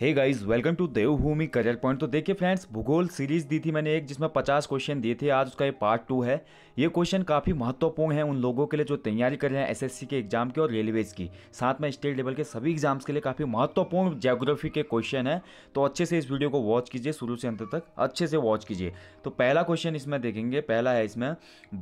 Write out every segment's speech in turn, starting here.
hey guys welcome to Devbhoomi career point तो देखिए friends भूगोल सीरीज दी थी मैंने एक जिसमें 50 क्वेश्चन दिए थे आज उसका ये पार्ट टू है ये क्वेश्चन काफ़ी महत्वपूर्ण है उन लोगों के लिए जो तैयारी कर रहे हैं एसएससी के एग्जाम की और रेलवेज की साथ में स्टेट लेवल के सभी एग्जाम्स के लिए काफ़ी महत्वपूर्ण जियोग्राफी के क्वेश्चन है तो अच्छे से इस वीडियो को वॉच कीजिए शुरू से अंत तक अच्छे से वॉच कीजिए तो पहला क्वेश्चन इसमें देखेंगे पहला है इसमें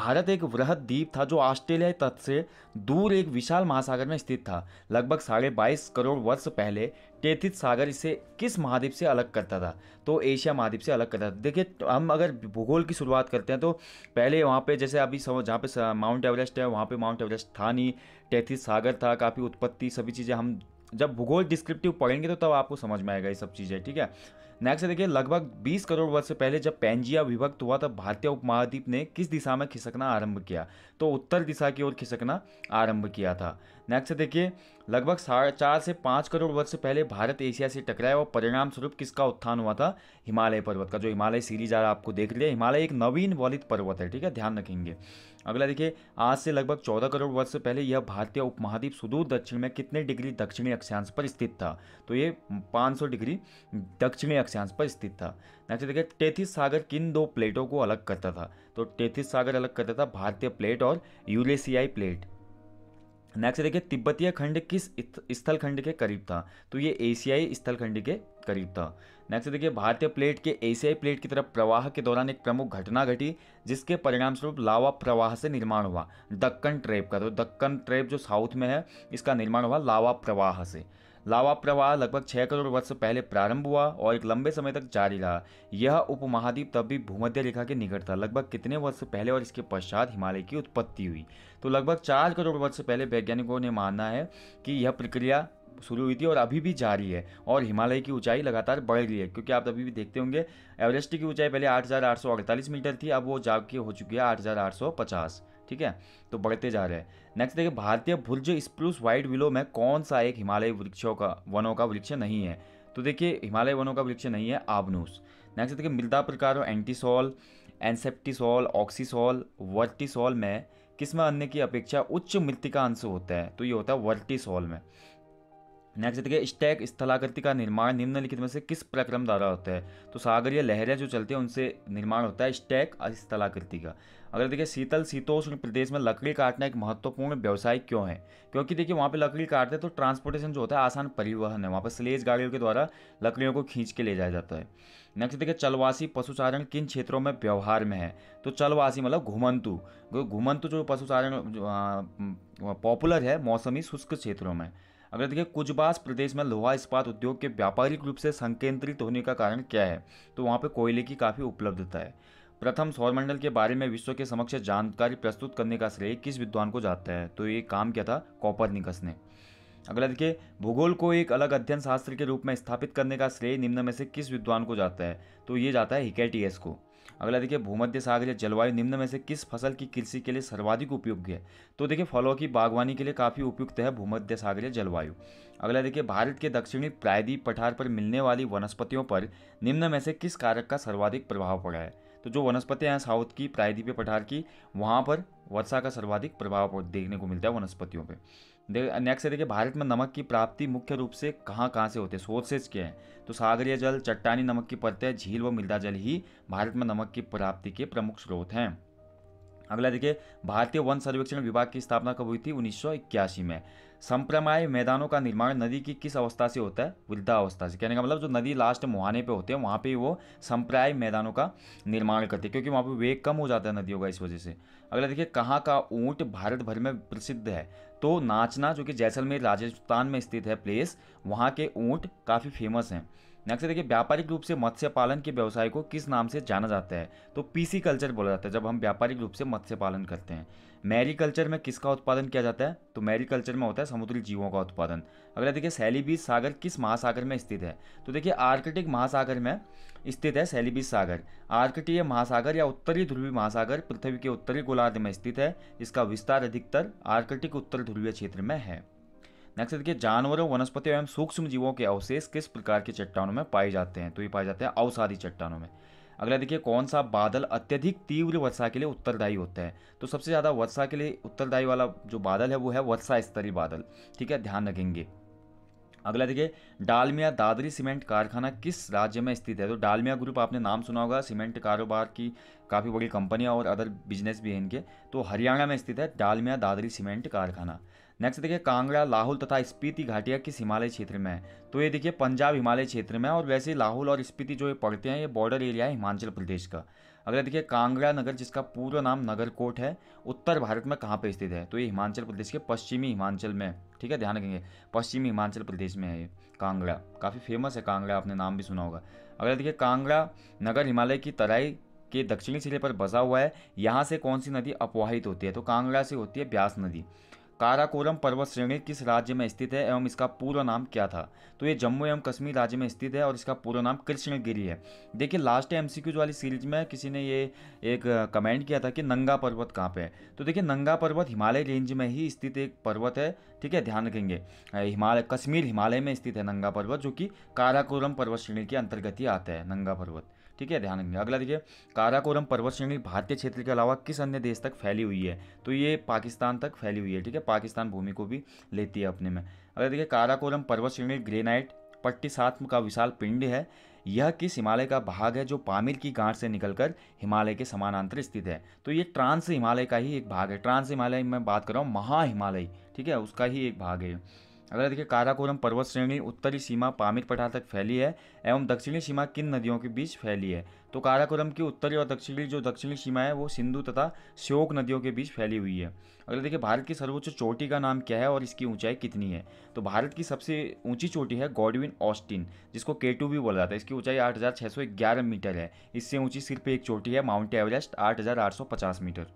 भारत एक वृहद द्वीप था जो ऑस्ट्रेलिया तट से दूर एक विशाल महासागर में स्थित था लगभग साढ़े करोड़ वर्ष पहले टेथित सागर इसे किस महाद्वीप से अलग करता था तो एशिया महाद्वीप से अलग करता था देखिए तो हम अगर भूगोल की शुरुआत करते हैं तो पहले वहाँ पे जैसे अभी जहाँ पे माउंट एवरेस्ट है वहाँ पे माउंट एवरेस्ट था नहीं टेथित सागर था काफ़ी उत्पत्ति सभी चीज़ें हम जब भूगोल डिस्क्रिप्टिव पढ़ेंगे तो तब आपको समझ में आएगा ये सब चीज़ें ठीक है नेक्स्ट देखिए लगभग 20 करोड़ वर्ष से पहले जब पेंजिया विभक्त हुआ तब भारतीय उपमहाद्वीप ने किस दिशा में खिसकना आरंभ किया तो उत्तर दिशा की ओर खिसकना आरंभ किया था नेक्स्ट देखिए लगभग साढ़े चार से पाँच करोड़ वर्ष से पहले भारत एशिया से टकराया और परिणाम स्वरूप किसका उत्थान हुआ था हिमालय पर्वत का जो हिमालय सीरीज आ रहा आपको देख लिया हिमालय एक नवीन वलित पर्वत है ठीक है ध्यान रखेंगे अगला देखिए आज से लगभग चौदह करोड़ वर्ष से पहले यह भारतीय उपमहाद्वीप सुदूर दक्षिण में कितने डिग्री दक्षिणी अक्षांश पर स्थित था तो ये पाँच डिग्री दक्षिणी अक्षांश पर स्थित था नेक्स्ट देखिए टेथिस सागर किन दो प्लेटों को अलग करता था तो टेथिस सागर अलग करता था भारतीय प्लेट और यूरेशियाई प्लेट नेक्स्ट देखिए तिब्बतीय खंड किस स्थल खंड के करीब था तो ये एशियाई स्थल खंड के करीब था नेक्स्ट देखिए भारतीय प्लेट के एशियाई प्लेट की तरफ प्रवाह के दौरान एक प्रमुख घटना घटी जिसके परिणामस्वरूप लावा प्रवाह से निर्माण हुआ दक्कन ट्रेप का तो दक्कन ट्रेप जो साउथ में है इसका निर्माण हुआ लावा प्रवाह से लावा प्रवाह लगभग छः करोड़ वर्ष पहले प्रारंभ हुआ और एक लंबे समय तक जारी रहा यह उपमहाद्वीप तब भी भूमध्य रेखा के निकट था लगभग कितने वर्ष पहले और इसके पश्चात हिमालय की उत्पत्ति हुई तो लगभग चार करोड़ वर्ष पहले वैज्ञानिकों ने माना है कि यह प्रक्रिया शुरू हुई थी और अभी भी जारी है और हिमालय की ऊंचाई लगातार बढ़ रही है क्योंकि आप अभी भी देखते होंगे एवरेस्ट की ऊंचाई पहले आठ मीटर थी अब वो जाके हो चुकी है आठ ठीक है तो बढ़ते जा रहे हैं नेक्स्ट देखिए भारतीय भुर्ज स्प्रूस वाइट विलो में कौन सा एक हिमालय वृक्षों का वनों का वृक्ष नहीं है तो देखिए हिमालय वनों का वृक्ष नहीं है आबनूस नेक्स्ट देखिए मृदा प्रकार एंटीसॉल एनसेप्टिसॉल ऑक्सीसॉल वर्टिसॉल में किसमें अन्य की अपेक्षा उच्च मृतिका अंश होता है तो ये होता है वर्टिसॉल में नेक्स्ट देखिए स्टैक स्थलाकृति का निर्माण निम्नलिखित में से किस प्रक्रम द्वारा होता है तो सागरीय लहरें जो चलती हैं उनसे निर्माण होता है स्टैक स्थलाकृति का अगर देखिए शीतल शीतोष्ण प्रदेश में लकड़ी काटना एक महत्वपूर्ण व्यवसाय क्यों है क्योंकि देखिए वहाँ पे लकड़ी काटते हैं तो ट्रांसपोर्टेशन जो होता है आसान परिवहन है वहाँ पर स्लेज गाड़ियों के द्वारा लकड़ियों को खींच के ले जाया जाता है नेक्स्ट देखिए चलवासी पशुचारण किन क्षेत्रों में व्यवहार में है तो चलवासी मतलब घुमंतु घुमंतु जो पशुचारण पॉपुलर है मौसमी शुष्क क्षेत्रों में अगर देखिए कुछबास प्रदेश में लोहा इस्पात उद्योग के व्यापारिक रूप से संकेंद्रित होने का कारण क्या है तो वहाँ पर कोयले की काफ़ी उपलब्धता है प्रथम सौरमंडल के बारे में विश्व के समक्ष जानकारी प्रस्तुत करने का श्रेय किस विद्वान को जाता है तो ये काम किया था निकस ने अगला देखिए भूगोल को एक अलग अध्ययन शास्त्र के रूप में स्थापित करने का श्रेय निम्न में से किस विद्वान को जाता है तो ये जाता है हिकेटीएस को अगला देखिए भूमध्य सागरीय जलवायु निम्न में से किस फसल की कृषि के लिए सर्वाधिक उपयुक्त है तो देखिए फलों की बागवानी के लिए काफ़ी उपयुक्त है भूमध्य सागरीय जलवायु अगला देखिए भारत के दक्षिणी प्रायद्वीप पठार पर मिलने वाली वनस्पतियों पर निम्न में से किस कारक का सर्वाधिक प्रभाव पड़ा है तो जो वनस्पतियाँ हैं साउथ की प्रायद्वीपीय पठार की वहाँ पर वर्षा का सर्वाधिक प्रभाव देखने को मिलता है वनस्पतियों पर नेक्स्ट है देखिए भारत में नमक की प्राप्ति मुख्य रूप से कहाँ कहाँ से होते हैं सोर्सेज के हैं तो सागरीय जल चट्टानी नमक की परतें झील व मिल्दा जल ही भारत में नमक की प्राप्ति के प्रमुख स्रोत हैं अगला देखिए भारतीय वन सर्वेक्षण विभाग की स्थापना कब हुई थी उन्नीस में संप्रमाय मैदानों का निर्माण नदी की किस अवस्था से होता है वृद्धावस्था से कहने का मतलब जो नदी लास्ट मुहाने पे होते हैं वहाँ पे वो संप्राय मैदानों का निर्माण करते हैं क्योंकि वहाँ पे वेग कम हो जाता है नदियों का इस वजह से अगला देखिए कहाँ का ऊँट भारत भर में प्रसिद्ध है तो नाचना जो कि जैसलमेर राजस्थान में स्थित है प्लेस वहाँ के ऊँट काफ़ी फेमस हैं नेक्स्ट देखिए व्यापारिक रूप से मत्स्य पालन के व्यवसाय को किस नाम से जाना जाता है तो पीसी कल्चर बोला जाता है जब हम व्यापारिक रूप से मत्स्य पालन करते हैं मैरी कल्चर में किसका उत्पादन किया जाता है तो मैरी कल्चर में होता है समुद्री जीवों का उत्पादन अगला देखिए सैलीबीज सागर किस महासागर में स्थित है तो देखिए आर्कटिक महासागर में स्थित है सैलीबीज सागर आर्कटीय महासागर या उत्तरी ध्रुवीय महासागर पृथ्वी के उत्तरी गोलार्ध में स्थित है इसका विस्तार अधिकतर आर्कटिक उत्तर ध्रुवीय क्षेत्र में है नेक्स्ट देखिए जानवरों वनस्पति एवं सूक्ष्म जीवों के अवशेष किस प्रकार की चट्टानों में पाए जाते हैं तो ये पाए जाते हैं अवसादी चट्टानों में अगला देखिए कौन सा बादल अत्यधिक तीव्र वर्षा के लिए उत्तरदायी होता है तो सबसे ज़्यादा वर्षा के लिए उत्तरदायी वाला जो बादल है वो है वर्षा स्तरीय बादल ठीक है ध्यान रखेंगे अगला देखिए डालमिया दादरी सीमेंट कारखाना किस राज्य में स्थित है तो डालमिया ग्रुप आपने नाम सुना होगा सीमेंट कारोबार की काफ़ी बड़ी कंपनियां और अदर बिजनेस भी हैं इनके तो हरियाणा में स्थित है डालमिया दादरी सीमेंट कारखाना नेक्स्ट देखिए कांगड़ा लाहौल तथा स्पीति घाटिया किस हिमालय क्षेत्र में है तो ये देखिए पंजाब हिमालय क्षेत्र में और वैसे लाहौल और स्पीति जो ये पड़ते हैं ये बॉर्डर एरिया है हिमाचल प्रदेश का अगला देखिए कांगड़ा नगर जिसका पूरा नाम नगरकोट है उत्तर भारत में कहाँ पर स्थित है तो ये हिमाचल प्रदेश के पश्चिमी हिमाचल में ठीक है ध्यान रखेंगे पश्चिमी हिमाचल प्रदेश में है ये कांगड़ा काफ़ी फेमस है कांगड़ा आपने नाम भी सुना होगा अगला देखिए कांगड़ा नगर हिमालय की तराई के दक्षिणी सिरे पर बसा हुआ है यहाँ से कौन सी नदी अपवाहित होती है तो कांगड़ा से होती है ब्यास नदी काराकोरम पर्वत श्रेणी किस राज्य में स्थित है एवं इसका पूरा नाम क्या था तो ये जम्मू एवं कश्मीर राज्य में स्थित है और इसका पूरा नाम कृष्णगिरी है देखिए लास्ट एम सी वाली सीरीज में किसी ने ये एक कमेंट किया था कि नंगा पर्वत कहाँ पे है तो देखिए नंगा पर्वत हिमालय रेंज में ही स्थित एक पर्वत है ठीक है ध्यान रखेंगे हिमालय कश्मीर हिमालय में स्थित है नंगा पर्वत जो कि काराकोरम पर्वत श्रेणी के अंतर्गत ही आता है नंगा पर्वत ठीक है ध्यान रखेंगे अगला देखिए काराकोरम पर्वत श्रेणी भारतीय क्षेत्र के अलावा किस अन्य देश तक फैली हुई है तो ये पाकिस्तान तक फैली हुई है ठीक है पाकिस्तान भूमि को भी लेती है अपने में अगला देखिए काराकोरम पर्वत श्रेणी ग्रेनाइट पट्टी सात्म का विशाल पिंड है यह किस हिमालय का भाग है जो पामिर की गांठ से निकलकर हिमालय के समानांतर स्थित है तो ये ट्रांस हिमालय का ही एक भाग है ट्रांस हिमालय में बात कर रहा हूँ महा हिमालय ठीक है उसका ही एक भाग है अगर देखिए काराकोरम पर्वत श्रेणी उत्तरी सीमा पामिर पठार तक फैली है एवं दक्षिणी सीमा किन नदियों के बीच फैली है तो काराकोरम की उत्तरी और दक्षिणी जो दक्षिणी सीमा है वो सिंधु तथा श्योक नदियों के बीच फैली हुई है अगर देखिए भारत की सर्वोच्च चोटी का नाम क्या है और इसकी ऊंचाई कितनी है तो भारत की सबसे ऊंची चोटी है गॉडविन ऑस्टिन जिसको के भी बोला जाता है इसकी ऊंचाई आठ मीटर है इससे ऊंची सिर्फ एक चोटी है माउंट एवरेस्ट आठ मीटर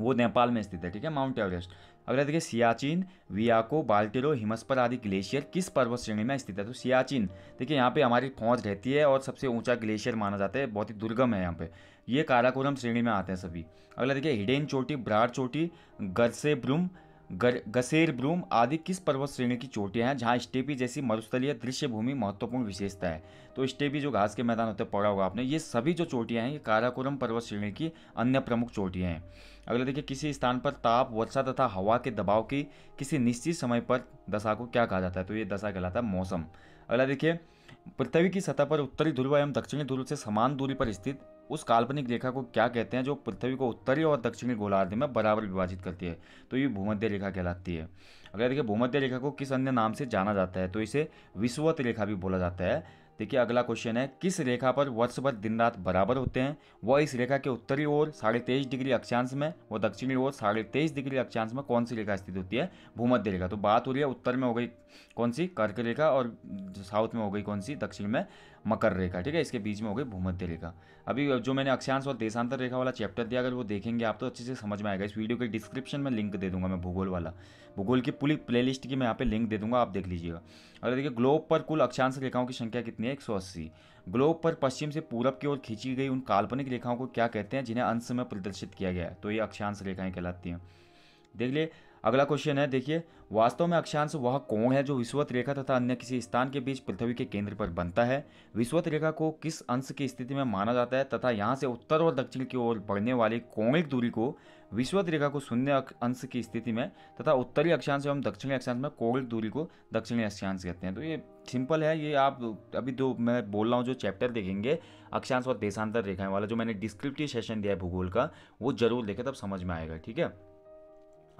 वो नेपाल में स्थित है ठीक है माउंट एवरेस्ट अगला देखिए सियाचिन वियाको बाल्टेरो हिमस्पर आदि ग्लेशियर किस पर्वत श्रेणी में स्थित है तो सियाचिन देखिए यहाँ पे हमारी फौज रहती है और सबसे ऊंचा ग्लेशियर माना जाता है बहुत ही दुर्गम है यहाँ पे ये काराकोरम श्रेणी में आते हैं सभी अगला देखिए हिडेन चोटी ब्राड चोटी गरसे ब्रूम गर, गसेर ब्रूम आदि किस पर्वत श्रेणी की चोटियां हैं जहां स्टेपी जैसी मरुस्थलीय दृश्य भूमि महत्वपूर्ण विशेषता है तो स्टेपी जो घास के मैदान होते हैं होगा आपने ये सभी जो चोटियां हैं ये काराकोरम पर्वत श्रेणी की अन्य प्रमुख चोटियां हैं अगले देखिए किसी स्थान पर ताप वर्षा तथा हवा के दबाव की किसी निश्चित समय पर दशा को क्या कहा जाता है तो ये दशा कहलाता है मौसम अगला देखिए पृथ्वी की सतह पर उत्तरी ध्रुव एवं दक्षिणी ध्रुव से समान दूरी पर स्थित उस काल्पनिक रेखा को क्या कहते हैं जो पृथ्वी को उत्तरी और दक्षिणी गोलार्ध में बराबर विभाजित करती है तो ये भूमध्य रेखा कहलाती है अगर देखिए भूमध्य रेखा को किस अन्य नाम से जाना जाता है तो इसे विश्ववत रेखा भी बोला जाता है देखिए अगला क्वेश्चन है किस रेखा पर वर्ष भर दिन रात बराबर होते हैं वह इस रेखा के उत्तरी ओर साढ़े तेईस डिग्री अक्षांश में व दक्षिणी ओर साढ़े तेईस डिग्री अक्षांश में कौन सी रेखा स्थित होती है भूमध्य रेखा तो बात हो रही है उत्तर में हो गई कौन सी कर्क रेखा और साउथ में हो गई कौन सी दक्षिण में मकर रेखा ठीक है इसके बीच में हो गई भूमध्य रेखा अभी जो मैंने अक्षांश और देशांतर रेखा वाला चैप्टर दिया अगर वो देखेंगे आप तो अच्छे से समझ में आएगा इस वीडियो के डिस्क्रिप्शन में लिंक दे दूंगा मैं भूगोल वाला भूगोल की पूरी प्ले की मैं यहाँ पे लिंक दे दूंगा आप देख लीजिएगा और देखिए ग्लोब पर कुल अक्षांश रेखाओं की संख्या कितनी है एक ग्लोब पर पश्चिम से पूरब की ओर खींची गई उन काल्पनिक रेखाओं को क्या कहते हैं जिन्हें अंश में प्रदर्शित किया गया है तो ये अक्षांश रेखाएं कहलाती हैं देख लिए अगला क्वेश्चन है देखिए वास्तव में अक्षांश वह कोण है जो विश्वत रेखा तथा अन्य किसी स्थान के बीच पृथ्वी के केंद्र पर बनता है विश्वत रेखा को किस अंश की स्थिति में माना जाता है तथा यहाँ से उत्तर और दक्षिण की ओर बढ़ने वाली कोणिक दूरी को विश्वत रेखा को शून्य अंश की स्थिति में तथा उत्तरी अक्षांश एवं दक्षिणी अक्षांश में कोणिक दूरी को दक्षिणी अक्षांश कहते हैं तो ये सिंपल है ये आप अभी दो मैं बोल रहा हूँ जो चैप्टर देखेंगे अक्षांश और देशांतर रेखाएं वाला जो मैंने डिस्क्रिप्टिव सेशन दिया है भूगोल का वो जरूर देखें तब समझ में आएगा ठीक है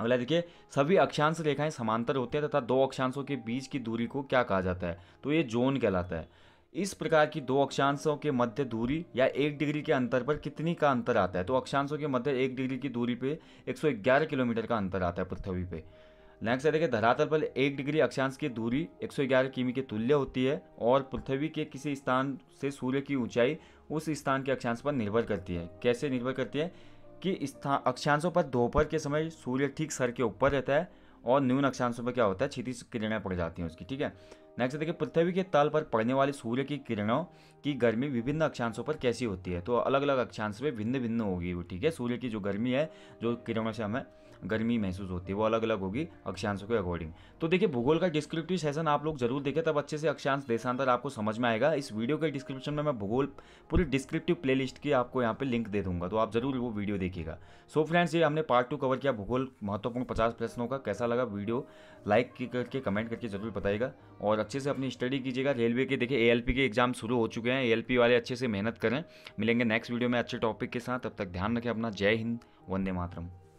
अगला देखिए सभी अक्षांश रेखाएं समांतर होती हैं तथा दो अक्षांशों के बीच की दूरी को क्या कहा जाता है तो ये जोन कहलाता है इस प्रकार की दो अक्षांशों के मध्य दूरी या एक डिग्री के अंतर पर कितनी का अंतर आता है तो अक्षांशों के मध्य एक डिग्री की दूरी पे 111 किलोमीटर का अंतर आता है पृथ्वी पे नेक्स्ट है देखिए धरातल पर एक डिग्री अक्षांश की दूरी 111 किमी के तुल्य होती है और पृथ्वी के किसी स्थान से सूर्य की ऊंचाई उस स्थान के अक्षांश पर निर्भर करती है कैसे निर्भर करती है कि स्थान अक्षांशों पर दोपहर के समय सूर्य ठीक सर के ऊपर रहता है और न्यून अक्षांशों पर क्या होता है क्षितिज किरणें पड़ जाती हैं उसकी ठीक है नेक्स्ट देखिए पृथ्वी के तल पर पड़ने वाली सूर्य की किरणों की गर्मी विभिन्न अक्षांशों पर कैसी होती है तो अलग अलग अक्षांश में भिन्न भिन्न होगी वो ठीक है सूर्य की जो गर्मी है जो किरणों से हमें गर्मी महसूस होती है वो अलग अलग होगी अक्षांशों के अकॉर्डिंग तो देखिए भूगोल का डिस्क्रिप्टिव सेशन आप लोग जरूर देखें तब अच्छे से अक्षांश देशांतर आपको समझ में आएगा इस वीडियो के डिस्क्रिप्शन में मैं भूगोल पूरी डिस्क्रिप्टिव प्ले की आपको यहाँ पर लिंक दे दूंगा तो आप जरूर वो वीडियो देखिएगा सो फ्रेंड्स ये हमने पार्ट टू कवर किया भूगोल महत्वपूर्ण पचास प्रश्नों का कैसा लगा वीडियो लाइक करके कमेंट करके जरूर बताएगा और अच्छे से अपनी स्टडी कीजिएगा रेलवे के देखिए एएलपी के एग्जाम शुरू हो चुके हैं एएलपी वाले अच्छे से मेहनत करें मिलेंगे नेक्स्ट वीडियो में अच्छे टॉपिक के साथ तब तक ध्यान रखें अपना जय हिंद वंदे मातरम